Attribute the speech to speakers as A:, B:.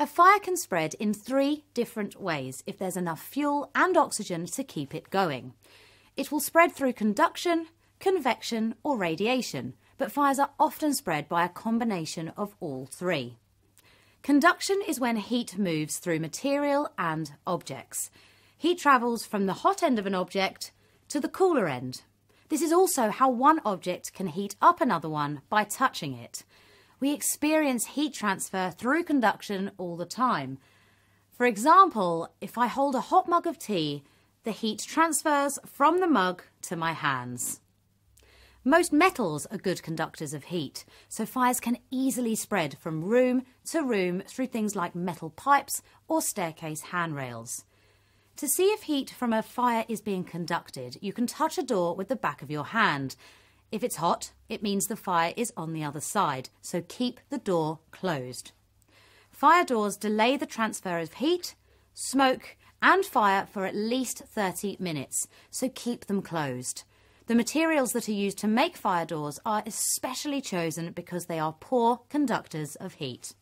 A: A fire can spread in three different ways if there's enough fuel and oxygen to keep it going. It will spread through conduction, convection or radiation, but fires are often spread by a combination of all three. Conduction is when heat moves through material and objects. Heat travels from the hot end of an object to the cooler end. This is also how one object can heat up another one by touching it we experience heat transfer through conduction all the time. For example, if I hold a hot mug of tea, the heat transfers from the mug to my hands. Most metals are good conductors of heat, so fires can easily spread from room to room through things like metal pipes or staircase handrails. To see if heat from a fire is being conducted, you can touch a door with the back of your hand, if it's hot, it means the fire is on the other side, so keep the door closed. Fire doors delay the transfer of heat, smoke and fire for at least 30 minutes, so keep them closed. The materials that are used to make fire doors are especially chosen because they are poor conductors of heat.